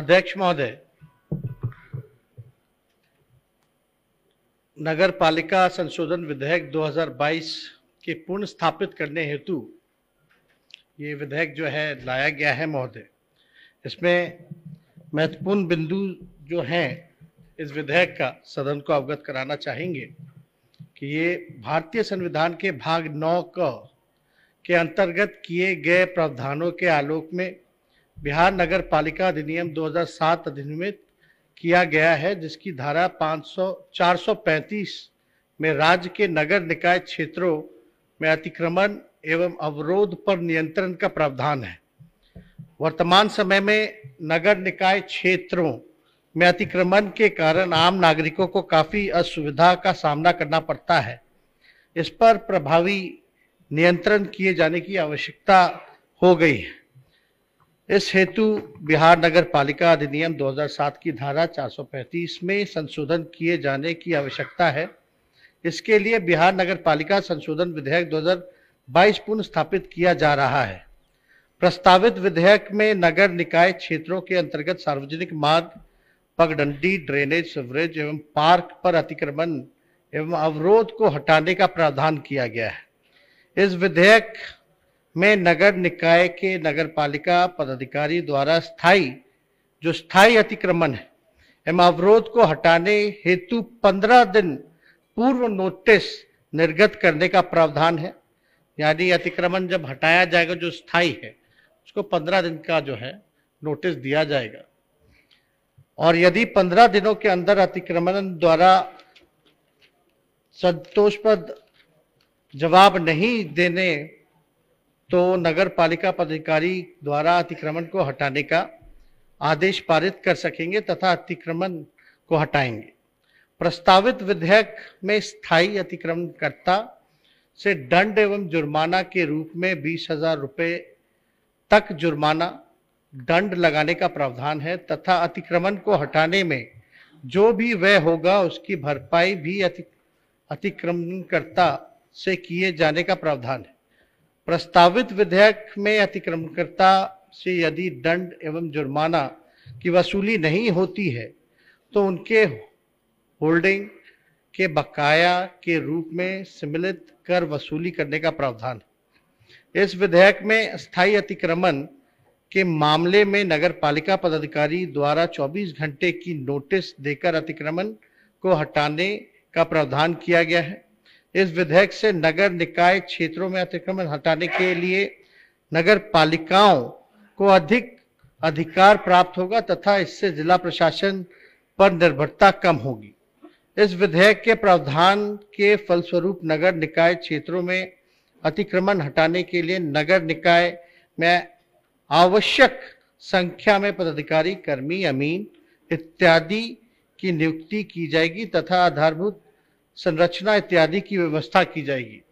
अध्यक्ष महोदय नगर पालिका संशोधन विधेयक 2022 के पूर्ण स्थापित करने हेतु ये विधेयक जो है लाया गया है महोदय इसमें महत्वपूर्ण बिंदु जो हैं इस विधेयक का सदन को अवगत कराना चाहेंगे कि ये भारतीय संविधान के भाग नौ क के अंतर्गत किए गए प्रावधानों के आलोक में बिहार नगर पालिका अधिनियम 2007 अधिनियमित किया गया है जिसकी धारा 500 435 में राज्य के नगर निकाय क्षेत्रों में अतिक्रमण एवं अवरोध पर नियंत्रण का प्रावधान है वर्तमान समय में नगर निकाय क्षेत्रों में अतिक्रमण के कारण आम नागरिकों को काफ़ी असुविधा का सामना करना पड़ता है इस पर प्रभावी नियंत्रण किए जाने की आवश्यकता हो गई है इस हेतु बिहार नगर पालिका अधिनियम 2007 की धारा 435 में संशोधन किए जाने की आवश्यकता है इसके लिए बिहार नगर पालिका संशोधन विधेयक 2022 पुनः स्थापित किया जा रहा है प्रस्तावित विधेयक में नगर निकाय क्षेत्रों के अंतर्गत सार्वजनिक मार्ग पगडंडी ड्रेनेज सवरेज एवं पार्क पर अतिक्रमण एवं अवरोध को हटाने का प्रावधान किया गया है इस विधेयक में नगर निकाय के नगर पालिका पदाधिकारी द्वारा स्थायी जो स्थाई अतिक्रमण है एवं अवरोध को हटाने हेतु पंद्रह दिन पूर्व नोटिस निर्गत करने का प्रावधान है यानी अतिक्रमण जब हटाया जाएगा जो स्थाई है उसको पंद्रह दिन का जो है नोटिस दिया जाएगा और यदि पंद्रह दिनों के अंदर अतिक्रमण द्वारा संतोषप्रद जवाब नहीं देने तो नगर पालिका पदाधिकारी द्वारा अतिक्रमण को हटाने का आदेश पारित कर सकेंगे तथा अतिक्रमण को हटाएंगे प्रस्तावित विधेयक में स्थायी अतिक्रमणकर्ता से दंड एवं जुर्माना के रूप में बीस हजार रुपये तक जुर्माना दंड लगाने का प्रावधान है तथा अतिक्रमण को हटाने में जो भी व्यय होगा उसकी भरपाई भी अति अतिक्रमणकर्ता से किए जाने का प्रावधान है प्रस्तावित विधेयक में अतिक्रमणकर्ता से यदि दंड एवं जुर्माना की वसूली नहीं होती है तो उनके होल्डिंग के बकाया के रूप में सम्मिलित कर वसूली करने का प्रावधान है इस विधेयक में स्थायी अतिक्रमण के मामले में नगर पालिका पदाधिकारी द्वारा 24 घंटे की नोटिस देकर अतिक्रमण को हटाने का प्रावधान किया गया है इस विधेयक से नगर निकाय क्षेत्रों में अतिक्रमण हटाने के लिए नगर पालिकाओं को अधिक अधिकार प्राप्त होगा तथा इससे जिला प्रशासन पर निर्भरता कम होगी इस विधेयक के प्रावधान के फलस्वरूप नगर निकाय क्षेत्रों में अतिक्रमण हटाने के लिए नगर निकाय में आवश्यक संख्या में पदाधिकारी कर्मी अमीन इत्यादि की नियुक्ति की जाएगी तथा आधारभूत संरचना इत्यादि की व्यवस्था की जाएगी